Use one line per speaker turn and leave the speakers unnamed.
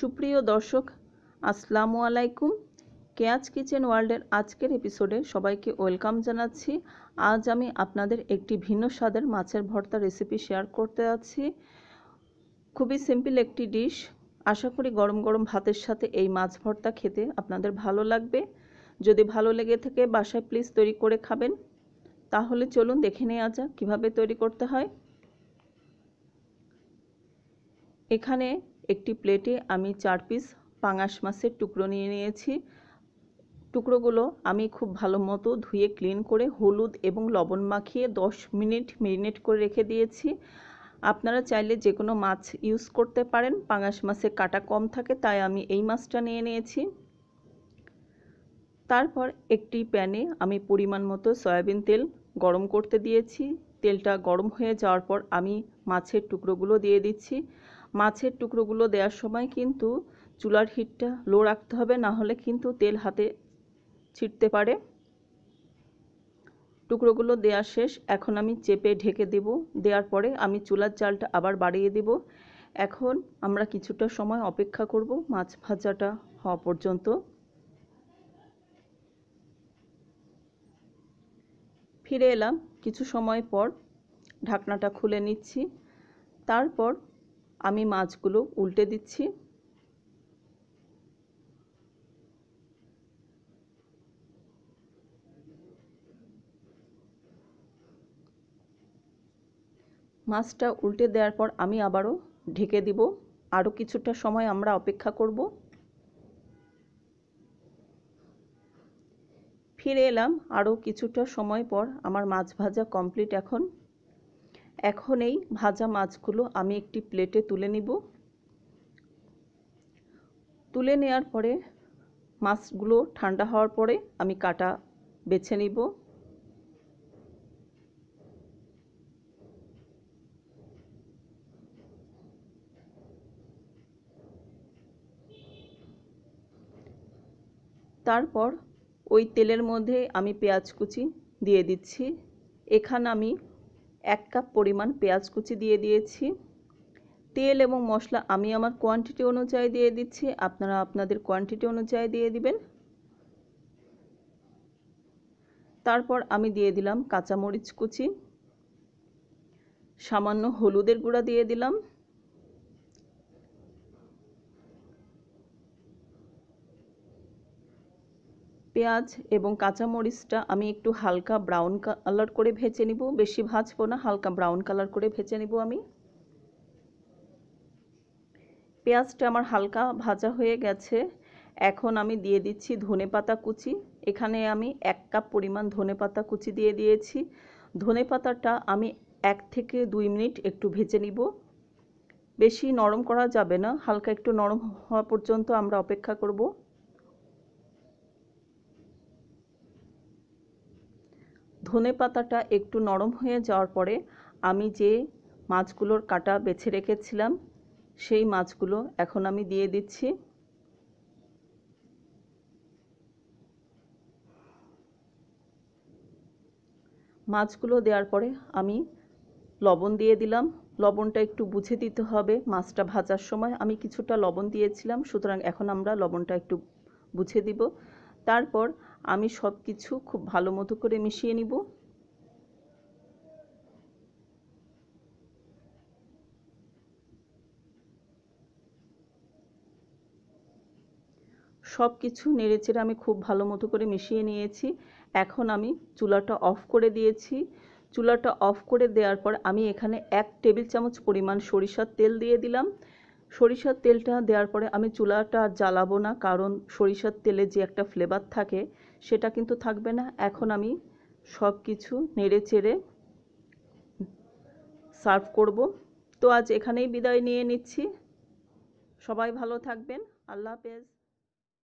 সুপ্রিয় দর্শক আসসালামু আলাইকুম কেয়াজ কিচেন ওয়ার্ল্ডের আজকের এপিসোডে সবাইকে ওয়েলকাম জানাচ্ছি আজ আমি আপনাদের একটি ভিন্ন স্বাদের মাছের ভর্তা রেসিপি শেয়ার করতে যাচ্ছি খুবই সিম্পল একটি ডিশ আশা করি গরম গরম ভাতের সাথে এই মাছ ভর্তা খেতে আপনাদের ভালো লাগবে যদি ভালো লেগে থাকে বাসায় প্লিজ তৈরি করে খাবেন তাহলে চলুন দেখে নেওয়া যাক কীভাবে তৈরি করতে হয় এখানে একটি প্লেটে আমি চার পিস পাঙাশ মাছের টুকরো নিয়ে নিয়েছি টুকরোগুলো আমি খুব ভালো মতো ধুয়ে ক্লিন করে হলুদ এবং লবণ মাখিয়ে 10 মিনিট মেরিনেট করে রেখে দিয়েছি আপনারা চাইলে যে কোনো মাছ ইউজ করতে পারেন পাঙাশ মাছে কাটা কম থাকে তাই আমি এই মাছটা নিয়ে নিয়েছি তারপর একটি প্যানে আমি পরিমাণ মতো সয়াবিন তেল গরম করতে দিয়েছি তেলটা গরম হয়ে যাওয়ার পর আমি মাছের টুকরোগুলো দিয়ে দিচ্ছি মাছের টুকরোগুলো দেওয়ার সময় কিন্তু চুলার হিটটা লো রাখতে হবে না হলে কিন্তু তেল হাতে ছিটতে পারে টুকরোগুলো দেওয়া শেষ এখন আমি চেপে ঢেকে দেব দেওয়ার পরে আমি চুলার চালটা আবার বাড়িয়ে দেব এখন আমরা কিছুটা সময় অপেক্ষা করব মাছ ভাজাটা হওয়া পর্যন্ত ফিরে এলাম কিছু সময় পর ঢাকনাটা খুলে নিচ্ছি তারপর আমি মাছগুলো উল্টে দিচ্ছি মাছটা উল্টে দেওয়ার পর আমি আবারও ঢেকে দিব আরও কিছুটা সময় আমরা অপেক্ষা করব ফিরে এলাম আরও কিছুটা সময় পর আমার মাছ ভাজা কমপ্লিট এখন এখন এই ভাজা মাছগুলো আমি একটি প্লেটে তুলে নিব তুলে নেয়ার পরে মাছগুলো ঠান্ডা হওয়ার পরে আমি কাটা বেছে নিব তারপর ওই তেলের মধ্যে আমি পেঁয়াজ কুচি দিয়ে দিচ্ছি এখানে আমি এক কাপ পরিমাণ পেঁয়াজ কুচি দিয়ে দিয়েছি তেল এবং মশলা আমি আমার কোয়ান্টিটি অনুযায়ী দিয়ে দিচ্ছি আপনারা আপনাদের কোয়ান্টিটি অনুযায়ী দিয়ে দিবেন তারপর আমি দিয়ে দিলাম কাঁচামরিচ কুচি সামান্য হলুদের গুঁড়া দিয়ে দিলাম পেঁয়াজ এবং কাঁচামরিচটা আমি একটু হালকা ব্রাউন কালার করে ভেজে নিব বেশি ভাজবো না হালকা ব্রাউন কালার করে ভেজে নিব আমি পেঁয়াজটা আমার হালকা ভাজা হয়ে গেছে এখন আমি দিয়ে দিচ্ছি ধনে পাতা কুচি এখানে আমি এক কাপ পরিমাণ ধনে পাতা কুচি দিয়ে দিয়েছি ধনে পাতাটা আমি এক থেকে দুই মিনিট একটু ভেজে নিব বেশি নরম করা যাবে না হালকা একটু নরম হওয়া পর্যন্ত আমরা অপেক্ষা করবো ধনে পাতাটা একটু নরম হয়ে যাওয়ার পরে আমি যে মাছগুলোর কাটা বেছে রেখেছিলাম সেই মাছগুলো এখন আমি দিয়ে দিচ্ছি মাছগুলো দেওয়ার পরে আমি লবণ দিয়ে দিলাম লবণটা একটু বুঝে দিতে হবে মাছটা ভাজার সময় আমি কিছুটা লবণ দিয়েছিলাম সুতরাং এখন আমরা লবণটা একটু বুঝে দিব তারপর আমি সব কিছু খুব ভালো মতো করে মিশিয়ে নিব সব কিছু নেড়েচেড়ে আমি খুব ভালো মতো করে মিশিয়ে নিয়েছি এখন আমি চুলাটা অফ করে দিয়েছি চুলাটা অফ করে দেওয়ার পর আমি এখানে এক টেবিল চামচ পরিমাণ সরিষার তেল দিয়ে দিলাম সরিষার তেলটা দেওয়ার পরে আমি চুলাটা আর জ্বালাবো না কারণ সরিষার তেলে যে একটা ফ্লেভার থাকে সেটা কিন্তু থাকবে না এখন আমি সব কিছু নেড়ে চেড়ে সার্ভ করব তো আজ এখানেই বিদায় নিয়ে নিচ্ছি সবাই ভালো থাকবেন আল্লাহ হাফেজ